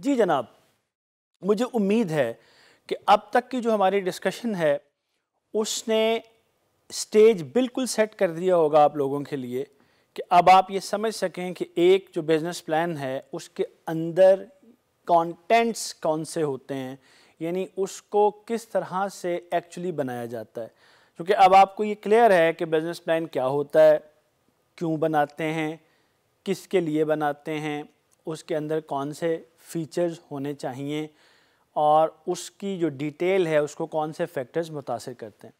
जी जनाब मुझे उम्मीद है कि अब तक की जो हमारी डिस्कशन है उसने स्टेज बिल्कुल सेट कर दिया होगा आप लोगों के लिए कि अब आप ये समझ सकें कि एक जो बिज़नेस प्लान है उसके अंदर कंटेंट्स कौन से होते हैं यानी उसको किस तरह से एक्चुअली बनाया जाता है क्योंकि अब आपको ये क्लियर है कि बिज़नेस प्लान क्या होता है क्यों बनाते हैं किसके लिए बनाते हैं उसके अंदर कौन से फीचर्स होने चाहिए और उसकी जो डिटेल है उसको कौन से फैक्टर्स मुतासर करते हैं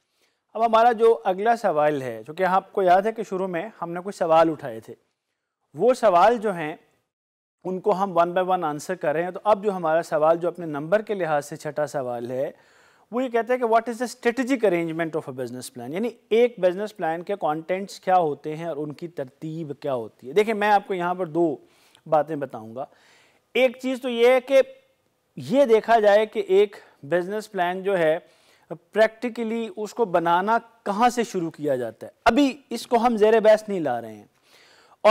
अब हमारा जो अगला सवाल है जो कि आपको याद है कि शुरू में हमने कुछ सवाल उठाए थे वो सवाल जो हैं उनको हम वन बाय वन आंसर कर रहे हैं तो अब जो हमारा सवाल जो अपने नंबर के लिहाज से छठा सवाल है वो ये कहते हैं कि what is the strategic arrangement of a business plan यानी एक बिज़नेस प्लान के कंटेंट्स क्या होते हैं और उनकी तरतीब क्या होती है देखिए मैं आपको यहाँ पर दो बातें बताऊंगा एक चीज़ तो यह है कि यह देखा जाए कि एक बिजनेस प्लान जो है प्रैक्टिकली उसको बनाना कहाँ से शुरू किया जाता है अभी इसको हम जेर बहस नहीं ला रहे हैं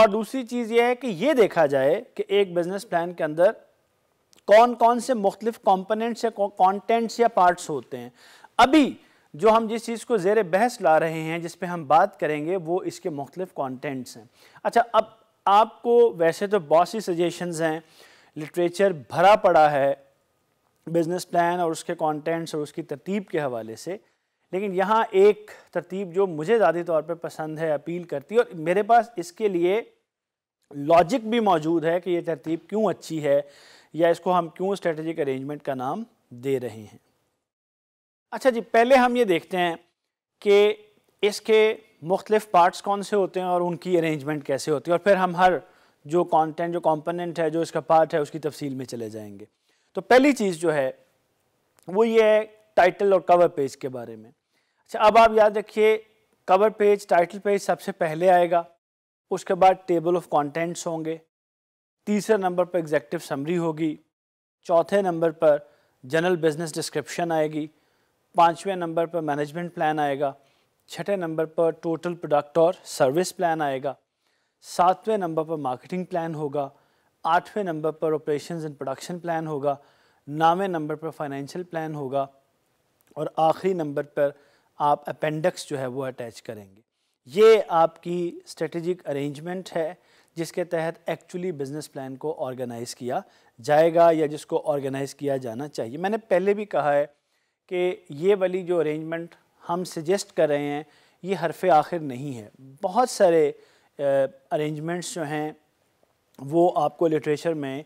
और दूसरी चीज़ यह है कि यह देखा जाए कि एक बिजनेस प्लान के अंदर कौन कौन से मुख्तलिफ कॉम्पोनेंट्स या कॉन्टेंट्स या पार्ट्स होते हैं अभी जो हम जिस चीज़ को जेर बहस ला रहे हैं जिस पे हम बात करेंगे वो इसके मुख्तलिफ कॉन्टेंट्स हैं अच्छा अब आपको वैसे तो बहुत सी सजेशंस हैं लिटरेचर भरा पड़ा है बिज़नेस प्लान और उसके कंटेंट्स और उसकी तरतीब के हवाले से लेकिन यहाँ एक तरतीब जो मुझे ज़्यादा तौर पर पसंद है अपील करती है और मेरे पास इसके लिए लॉजिक भी मौजूद है कि ये तरतीब क्यों अच्छी है या इसको हम क्यों स्ट्रेटजिक अरेंजमेंट का नाम दे रहे हैं अच्छा जी पहले हम ये देखते हैं कि इसके मुख्तलिफ पार्ट्स कौन से होते हैं और उनकी अरेंजमेंट कैसे होती है और फिर हम हर जो कंटेंट जो कॉम्पोनेंट है जो इसका पार्ट है उसकी तफसील में चले जाएंगे तो पहली चीज़ जो है वो ये है टाइटल और कवर पेज के बारे में अच्छा अब आप याद रखिए कवर पेज टाइटल पेज सबसे पहले आएगा उसके बाद टेबल ऑफ कॉन्टेंट्स होंगे तीसरे नंबर पर एग्जेक्टिव समरी होगी चौथे नंबर पर जनरल बिजनेस डिस्क्रिप्शन आएगी पाँचवें नंबर पर मैनेजमेंट प्लान आएगा छठे नंबर पर टोटल प्रोडक्ट और सर्विस प्लान आएगा सातवें नंबर पर मार्केटिंग प्लान होगा आठवें नंबर पर ऑपरेशंस एंड प्रोडक्शन प्लान होगा नौवें नंबर पर फाइनेंशियल प्लान होगा और आखिरी नंबर पर आप अपेंडिक्स जो है वो अटैच करेंगे ये आपकी स्ट्रेटजिक अरेंजमेंट है जिसके तहत एक्चुअली बिज़नेस प्लान को ऑर्गेनाइज़ किया जाएगा या जिसको ऑर्गेनाइज़ किया जाना चाहिए मैंने पहले भी कहा है कि ये वाली जो अरेंजमेंट हम सजेस्ट कर रहे हैं ये हरफ आखिर नहीं है बहुत सारे अरेंजमेंट्स जो हैं वो आपको लिटरेचर में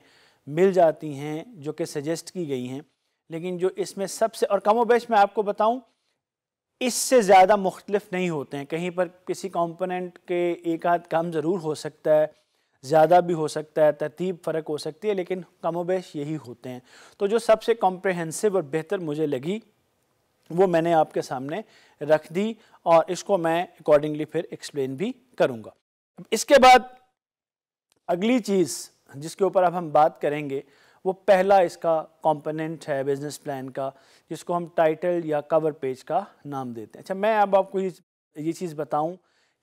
मिल जाती हैं जो कि सजेस्ट की गई हैं लेकिन जो इसमें सबसे और कमो बेश मैं आपको बताऊं इससे ज़्यादा मुख्तलफ नहीं होते हैं कहीं पर किसी कॉम्पोनेंट के एक आध काम ज़रूर हो सकता है ज़्यादा भी हो सकता है तरतीब फ़र्क हो सकती है लेकिन कमो बेश यही होते हैं तो जो सबसे कॉम्प्रहेंसिव और बेहतर मुझे लगी वो मैंने आपके सामने रख दी और इसको मैं अकॉर्डिंगली फिर एक्सप्लेन भी करूँगा इसके बाद अगली चीज़ जिसके ऊपर अब हम बात करेंगे वो पहला इसका कंपोनेंट है बिजनेस प्लान का जिसको हम टाइटल या कवर पेज का नाम देते हैं अच्छा मैं अब आपको ये ये चीज़ बताऊं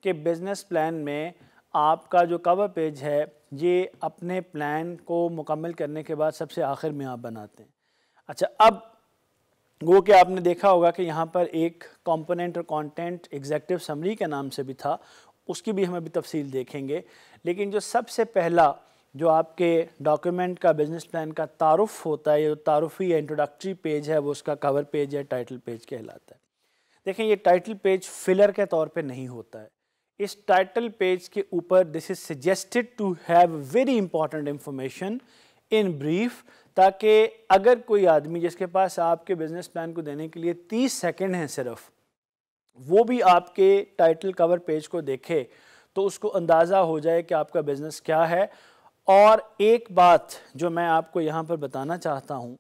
कि बिज़नेस प्लान में आपका जो कवर पेज है ये अपने प्लान को मुकम्मल करने के बाद सबसे आखिर में आप बनाते हैं अच्छा अब वो कि आपने देखा होगा कि यहाँ पर एक कंपोनेंट और कंटेंट एग्जैक्टिव समरी के नाम से भी था उसकी भी हम अभी तफसील देखेंगे लेकिन जो सबसे पहला जो आपके डॉक्यूमेंट का बिजनेस प्लान का तारफ़ होता है जो तारफ़ी या इंट्रोडक्टरी पेज है वो उसका कवर पेज या टाइटल पेज कहलाता है देखें ये टाइटल पेज फिलर के तौर पे नहीं होता है इस टाइटल पेज के ऊपर this is suggested to have very important information in brief ताकि अगर कोई आदमी जिसके पास आपके बिज़नेस प्लान को देने के लिए तीस सेकेंड हैं सिर्फ वो भी आपके टाइटल कवर पेज को देखे तो उसको अंदाज़ा हो जाए कि आपका बिज़नेस क्या है और एक बात जो मैं आपको यहाँ पर बताना चाहता हूँ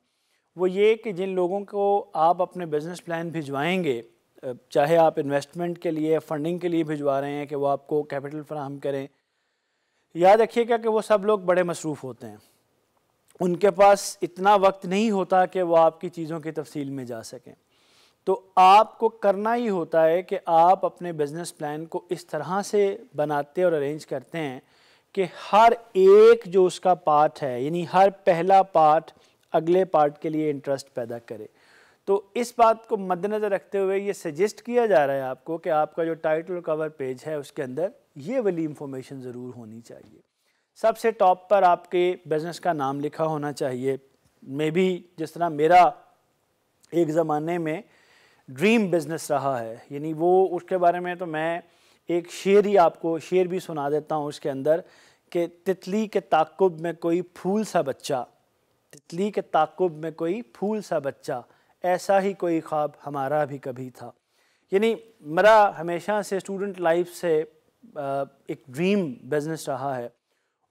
वो ये कि जिन लोगों को आप अपने बिज़नेस प्लान भिजवाएंगे चाहे आप इन्वेस्टमेंट के लिए फंडिंग के लिए भिजवा रहे हैं कि वो आपको कैपिटल फ्राहम करें याद रखिएगा कि वो सब लोग बड़े मसरूफ़ होते हैं उनके पास इतना वक्त नहीं होता कि वो आपकी चीज़ों की तफसील में जा सकें तो आपको करना ही होता है कि आप अपने बिज़नेस प्लान को इस तरह से बनाते और अरेंज करते हैं कि हर एक जो उसका पार्ट है यानी हर पहला पार्ट अगले पार्ट के लिए इंटरेस्ट पैदा करे तो इस बात को मद्देनज़र रखते हुए ये सजेस्ट किया जा रहा है आपको कि आपका जो टाइटल कवर पेज है उसके अंदर ये वाली इंफॉर्मेशन ज़रूर होनी चाहिए सबसे टॉप पर आपके बिज़नेस का नाम लिखा होना चाहिए मे भी जिस तरह मेरा एक ज़माने में ड्रीम बिज़नेस रहा है यानी वो उसके बारे में तो मैं एक शेर ही आपको शेर भी सुना देता हूँ उसके अंदर कि तितली के ताकुब में कोई फूल सा बच्चा तितली के ताकुब में कोई फूल सा बच्चा ऐसा ही कोई ख्वाब हमारा भी कभी था यानी मेरा हमेशा से स्टूडेंट लाइफ से एक ड्रीम बिज़नेस रहा है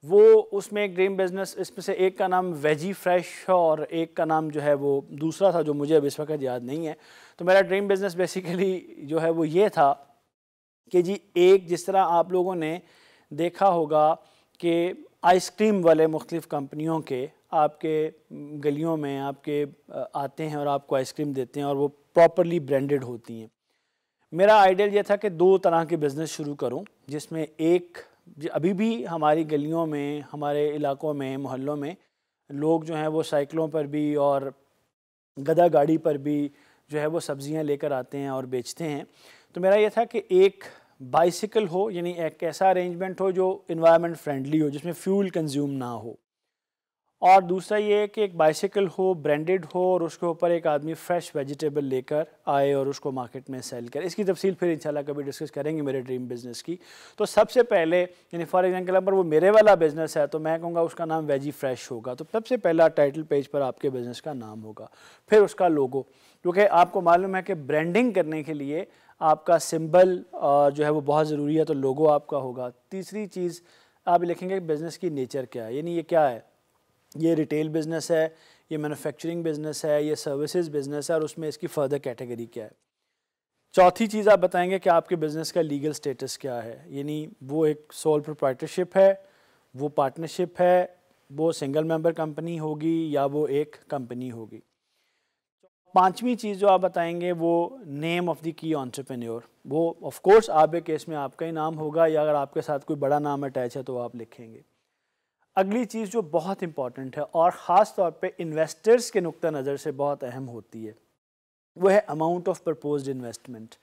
वो उसमें एक ड्रीम बिजनेस इसमें से एक का नाम वेजी फ्रेश और एक का नाम जो है वो दूसरा था जो मुझे अब इस वक्त याद नहीं है तो मेरा ड्रीम बिजनेस बेसिकली जो है वो ये था कि जी एक जिस तरह आप लोगों ने देखा होगा कि आइसक्रीम वाले मुख्तलिफ़ कंपनियों के आपके गलियों में आपके आते हैं और आपको आइसक्रीम देते हैं और वो प्रॉपरली ब्रांडेड होती हैं मेरा आइडियल ये था कि दो तरह के बिज़नेस शुरू करूं जिसमें एक अभी भी हमारी गलियों में हमारे इलाकों में मोहल्लों में लोग जो हैं वो साइकिलों पर भी और गदा गाड़ी पर भी जो है वो सब्ज़ियाँ लेकर आते हैं और बेचते हैं तो मेरा ये था कि एक बाइसिकल हो यानी एक ऐसा अरेंजमेंट हो जो इन्वायरमेंट फ्रेंडली हो जिसमें फ्यूल कंज्यूम ना हो और दूसरा ये है कि एक बाइसिकल हो ब्रांडेड हो और उसके ऊपर एक आदमी फ्रेश वेजिटेबल लेकर आए और उसको मार्केट में सेल करे इसकी तफसील फिर इंशाल्लाह कभी डिस्कस करेंगे मेरे ड्रीम बिज़नेस की तो सबसे पहले यानी फॉर एग्जांपल अगर वो मेरे वाला बिज़नेस है तो मैं कहूँगा उसका नाम वेजी फ्रेश होगा तो सबसे पहला टाइटल पेज पर आपके बिज़नेस का नाम होगा फिर उसका लोगो क्योंकि आपको मालूम है कि ब्रांडिंग करने के लिए आपका सिम्बल जो है वो बहुत ज़रूरी है तो लोगो आपका होगा तीसरी चीज़ आप लिखेंगे बिज़नेस की नेचर क्या है यानी ये क्या है ये रिटेल बिज़नेस है ये मैन्युफैक्चरिंग बिज़नेस है ये सर्विसेज बिज़नेस है और उसमें इसकी फ़र्दर कैटेगरी क्या है चौथी चीज़ आप बताएंगे कि आपके बिज़नेस का लीगल स्टेटस क्या है यानी वो एक सोल प्रोप्राइटरशिप है वो पार्टनरशिप है वो सिंगल मेंबर कंपनी होगी या वो एक कंपनी होगी पांचवी चीज़ जो आप बताएंगे वो name of the key entrepreneur वो ऑफ कोर्स आप केस में आपका ही नाम होगा या अगर आपके साथ कोई बड़ा नाम अटैच है तो आप लिखेंगे अगली चीज़ जो बहुत इम्पॉर्टेंट है और ख़ास तौर पे इन्वेस्टर्स के नुक़ नज़र से बहुत अहम होती है वो है अमाउंट ऑफ प्रपोज इन्वेस्टमेंट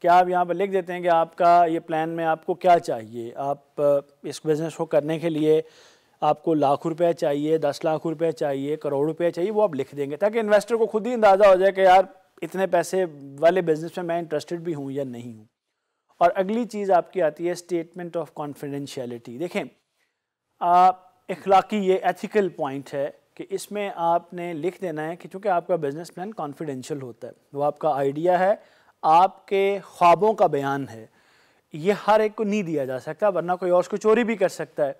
क्या आप यहाँ पर लिख देते हैं कि आपका ये प्लान में आपको क्या चाहिए आप इस बिज़नेस को करने के लिए आपको लाख रुपए चाहिए दस लाख रुपए चाहिए करोड़ रुपए चाहिए वो आप लिख देंगे ताकि इन्वेस्टर को खुद ही अंदाज़ा हो जाए कि यार इतने पैसे वाले बिज़नेस में मैं इंटरेस्टेड भी हूँ या नहीं हूँ और अगली चीज़ आपकी आती है स्टेटमेंट ऑफ कॉन्फिडेंशियलिटी देखें आप इखलाकी ये एथिकल पॉइंट है कि इसमें आपने लिख देना है कि चूँकि आपका बिज़नेस प्लान कॉन्फिडेंशियल होता है वो आपका आइडिया है आपके ख्वाबों का बयान है ये हर एक को नहीं दिया जा सकता वरना कोई और उसको चोरी भी कर सकता है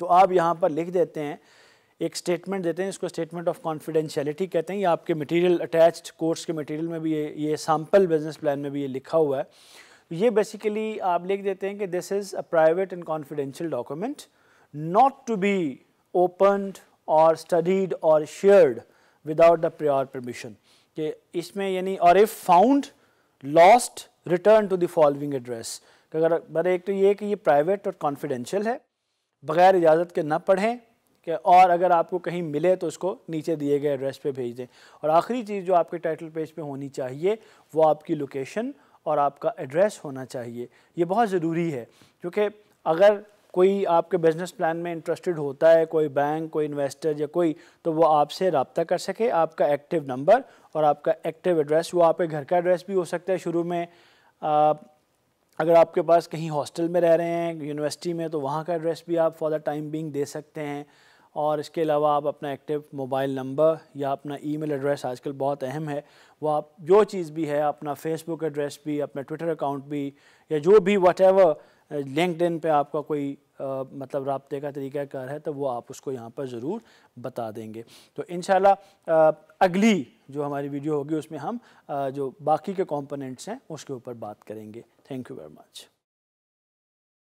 तो आप यहाँ पर लिख देते हैं एक स्टेटमेंट देते हैं इसको स्टेटमेंट ऑफ कॉन्फिडेंशियलिटी कहते हैं ये आपके मटेरियल अटैच्ड कोर्स के मटेरियल में भी ये ये सैम्पल बिजनेस प्लान में भी ये लिखा हुआ है तो ये बेसिकली आप लिख देते हैं कि this is a private and confidential document not to be opened or studied or shared without the prior permission. कि इसमें यानी और if found lost return to the following address. अगर बर एक तो ये कि ये प्राइवेट और कॉन्फिडेंशियल है बगैर इजाज़त के ना पढ़ें कि और अगर आपको कहीं मिले तो उसको नीचे दिए गए एड्रेस पे भेज दें और आखिरी चीज़ जो आपके टाइटल पेज पे होनी चाहिए वो आपकी लोकेशन और आपका एड्रेस होना चाहिए ये बहुत ज़रूरी है क्योंकि अगर कोई आपके बिजनेस प्लान में इंटरेस्टेड होता है कोई बैंक कोई इन्वेस्टर या कोई तो वो आपसे रबता कर सके आपका एक्टिव नंबर और आपका एक्टिव एड्रेस वो आपके घर का एड्रेस भी हो सकता है शुरू में आ, अगर आपके पास कहीं हॉस्टल में रह रहे हैं यूनिवर्सिटी में तो वहाँ का एड्रेस भी आप फॉर द टाइम बिंग दे सकते हैं और इसके अलावा आप अपना एक्टिव मोबाइल नंबर या अपना ईमेल एड्रेस आजकल बहुत अहम है वो आप जो चीज़ भी है अपना फेसबुक एड्रेस भी अपना ट्विटर अकाउंट भी या जो भी वट लिंकड पर आपका कोई आ, मतलब रबते का तरीका कार है तो वो आप उसको यहाँ पर ज़रूर बता देंगे तो इन अगली जो हमारी वीडियो होगी उसमें हम आ, जो बाकी के कॉम्पोनेंट्स हैं उसके ऊपर बात करेंगे थैंक यू वेरी मच